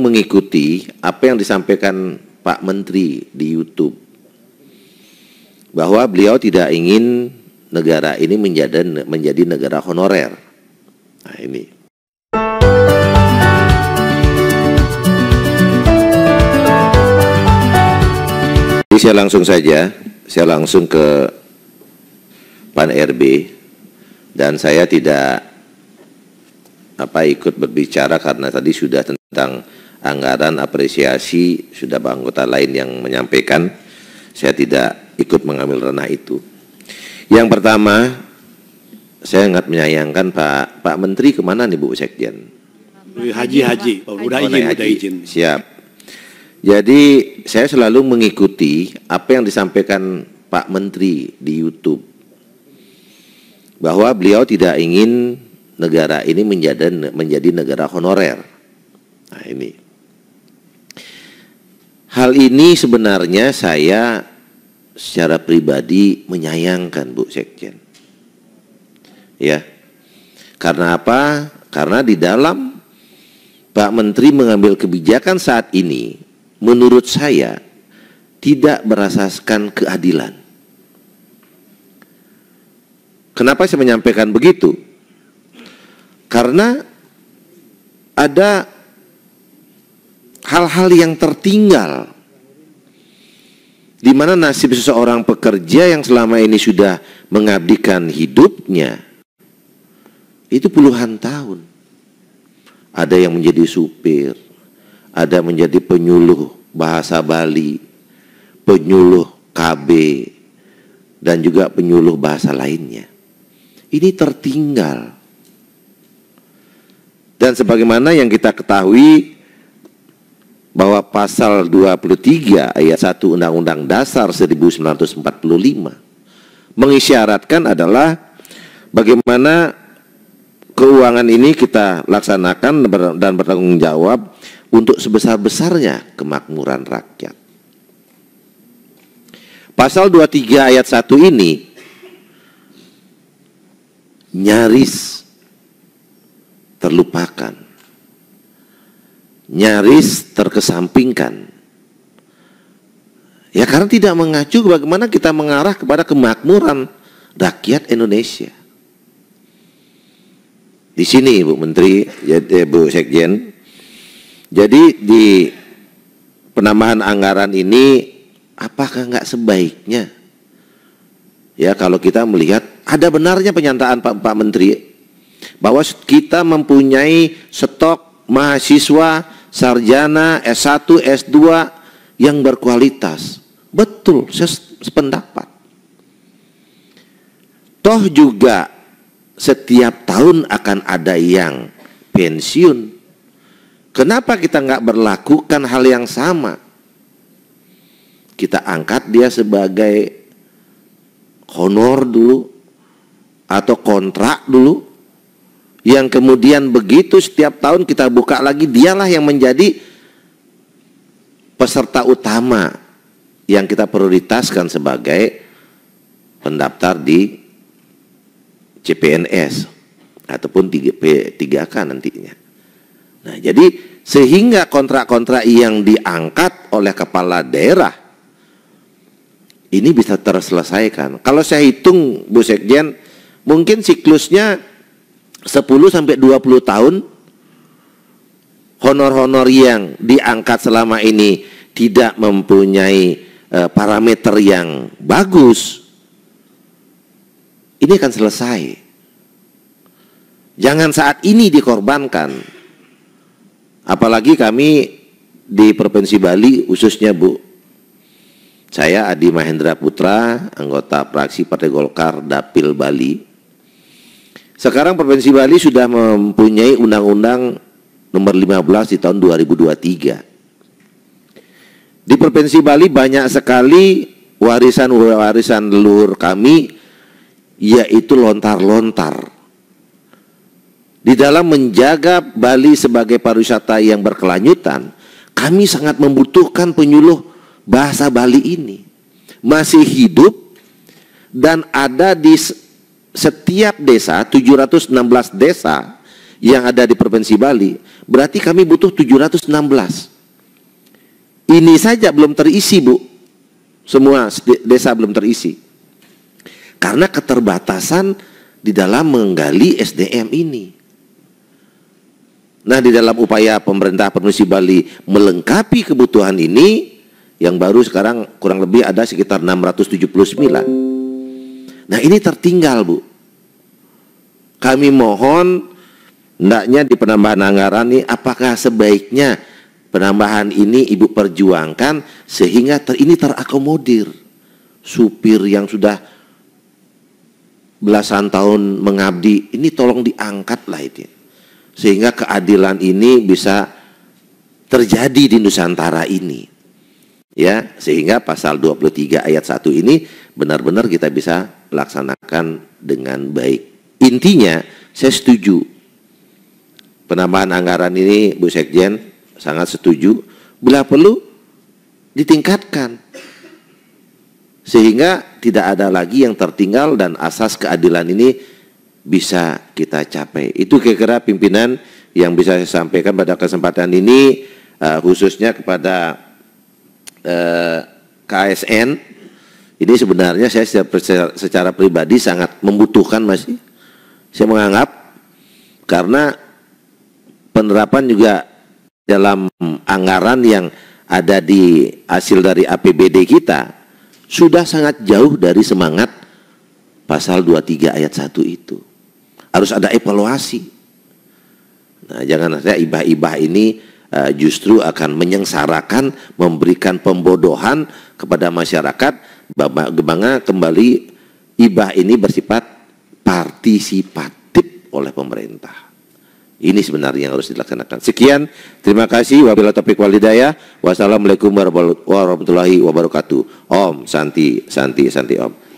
mengikuti apa yang disampaikan Pak Menteri di YouTube bahwa beliau tidak ingin negara ini menjadi menjadi negara honorer. Nah, ini Jadi saya langsung saja, saya langsung ke Pan RB dan saya tidak apa ikut berbicara karena tadi sudah tentang anggaran apresiasi sudah anggota lain yang menyampaikan saya tidak ikut mengambil ranah itu yang pertama saya sangat menyayangkan Pak Pak Menteri kemana nih Bu Sekjen Haji Haji Pak udah izin udah izin siap jadi saya selalu mengikuti apa yang disampaikan Pak Menteri di YouTube bahwa beliau tidak ingin negara ini menjadi menjadi negara honorer. Nah ini. Hal ini sebenarnya saya secara pribadi menyayangkan Bu Sekjen. Ya. Karena apa? Karena di dalam Pak Menteri mengambil kebijakan saat ini menurut saya tidak berasaskan keadilan. Kenapa saya menyampaikan begitu? Karena ada hal-hal yang tertinggal di mana nasib seseorang pekerja yang selama ini sudah mengabdikan hidupnya itu puluhan tahun ada yang menjadi supir ada menjadi penyuluh bahasa Bali penyuluh KB dan juga penyuluh bahasa lainnya ini tertinggal dan sebagaimana yang kita ketahui pasal 23 ayat 1 Undang-Undang Dasar 1945 mengisyaratkan adalah bagaimana keuangan ini kita laksanakan dan bertanggung jawab untuk sebesar-besarnya kemakmuran rakyat. Pasal 23 ayat 1 ini nyaris terlupakan nyaris terkesampingkan. Ya karena tidak mengacu bagaimana kita mengarah kepada kemakmuran rakyat Indonesia. Di sini Bu Menteri, ya, eh, Bu Sekjen. Jadi di penambahan anggaran ini apakah nggak sebaiknya ya kalau kita melihat ada benarnya pernyataan Pak, Pak Menteri bahwa kita mempunyai stok mahasiswa sarjana, S1, S2 yang berkualitas. Betul, saya sependapat. Toh juga setiap tahun akan ada yang pensiun. Kenapa kita nggak berlakukan hal yang sama? Kita angkat dia sebagai honor dulu atau kontrak dulu yang kemudian begitu setiap tahun kita buka lagi dialah yang menjadi peserta utama yang kita prioritaskan sebagai pendaftar di CPNS ataupun 3P k nantinya. Nah, jadi sehingga kontrak-kontrak yang diangkat oleh kepala daerah ini bisa terselesaikan. Kalau saya hitung Bu Sekjen, mungkin siklusnya 10 sampai 20 tahun honor-honor yang diangkat selama ini tidak mempunyai uh, parameter yang bagus ini akan selesai. Jangan saat ini dikorbankan. Apalagi kami di Provinsi Bali khususnya Bu. Saya Adi Mahendra Putra, anggota praksi Partai Golkar Dapil Bali. Sekarang Provinsi Bali sudah mempunyai undang-undang nomor 15 di tahun 2023. Di Provinsi Bali banyak sekali warisan-warisan leluhur kami yaitu lontar-lontar. Di dalam menjaga Bali sebagai pariwisata yang berkelanjutan, kami sangat membutuhkan penyuluh bahasa Bali ini. Masih hidup dan ada di setiap desa 716 desa yang ada di provinsi Bali, berarti kami butuh 716. Ini saja belum terisi, Bu. Semua desa belum terisi. Karena keterbatasan di dalam menggali SDM ini. Nah, di dalam upaya pemerintah provinsi Bali melengkapi kebutuhan ini yang baru sekarang kurang lebih ada sekitar 679. Nah ini tertinggal Bu. Kami mohon hendaknya di penambahan anggaran ini apakah sebaiknya penambahan ini Ibu perjuangkan sehingga ter, ini terakomodir. Supir yang sudah belasan tahun mengabdi ini tolong diangkat lah itu Sehingga keadilan ini bisa terjadi di Nusantara ini ya sehingga pasal 23 ayat 1 ini benar-benar kita bisa laksanakan dengan baik. Intinya saya setuju penambahan anggaran ini Bu Sekjen sangat setuju bila perlu ditingkatkan sehingga tidak ada lagi yang tertinggal dan asas keadilan ini bisa kita capai. Itu kira-kira pimpinan yang bisa saya sampaikan pada kesempatan ini eh, khususnya kepada eh, KSN ini sebenarnya saya secara, secara pribadi sangat membutuhkan masih. Saya menganggap karena penerapan juga dalam anggaran yang ada di hasil dari APBD kita sudah sangat jauh dari semangat pasal 23 ayat 1 itu. Harus ada evaluasi. Nah, jangan saya ibah-ibah ini Eh, justru akan menyengsarakan, memberikan pembodohan kepada masyarakat. Bagaimana kembali ibah ini bersifat partisipatif oleh pemerintah. Ini sebenarnya yang harus dilaksanakan. Sekian, terima kasih. Wabillahi taufiq walhidayah. Wassalamualaikum warahmatullahi wabarakatuh. Om Santi, Santi, Santi Om.